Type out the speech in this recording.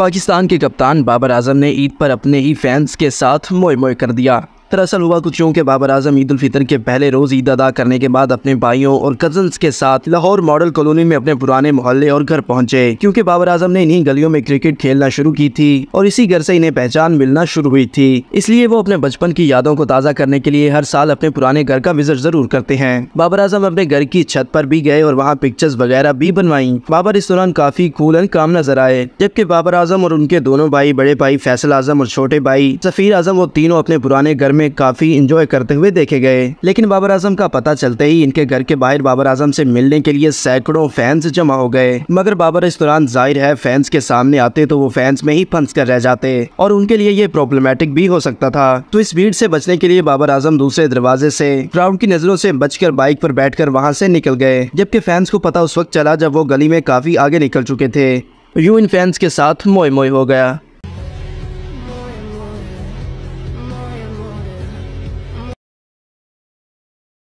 पाकिस्तान के कप्तान बाबर आजम ने ईद पर अपने ही फैंस के साथ मोए मोए कर दिया दरअसल हुआ कुछ यूँ के बाबर आजम ईद फितर के पहले रोज़ ईद अदा करने के बाद अपने भाइयों और कजन्स के साथ लाहौर मॉडल कॉलोनी में अपने पुराने मोहल्ले और घर पहुँचे क्योंकि बाबर आजम ने इन्हीं गलियों में क्रिकेट खेलना शुरू की थी और इसी घर से इन्हें पहचान मिलना शुरू हुई थी इसलिए वो अपने बचपन की यादों को ताज़ा करने के लिए हर साल अपने पुराने घर का विजिट जरूर करते हैं बाबर आजम अपने घर की छत पर भी गए और वहाँ पिक्चर्स वगैरह भी बनवाई बाबर इस दौरान काफी कूल एंड काम नजर आए जबकि बाबर आजम और उनके दोनों भाई बड़े भाई फैसल आजम और छोटे भाई सफीर आजम वो तीनों अपने पुराने घर में में काफ़ी इंजॉय करते हुए देखे गए लेकिन बाबर आजम का पता चलते ही इनके घर के बाहर बाबर आजम से मिलने के लिए सैकड़ों फैंस जमा हो गए मगर बाबर इस दौरान जाहिर है फैंस के सामने आते तो वो फैंस में ही फंस कर रह जाते और उनके लिए ये प्रॉब्लमेटिक भी हो सकता था तो इस भीड़ ऐसी बचने के लिए बाबर आजम दूसरे दरवाजे ऐसी क्राउड की नजरों ऐसी बचकर बाइक आरोप बैठ कर से निकल गए जबकि फैंस को पता उस वक्त चला जब वो गली में काफी आगे निकल चुके थे यू इन फैंस के साथ मोए मोए हो गया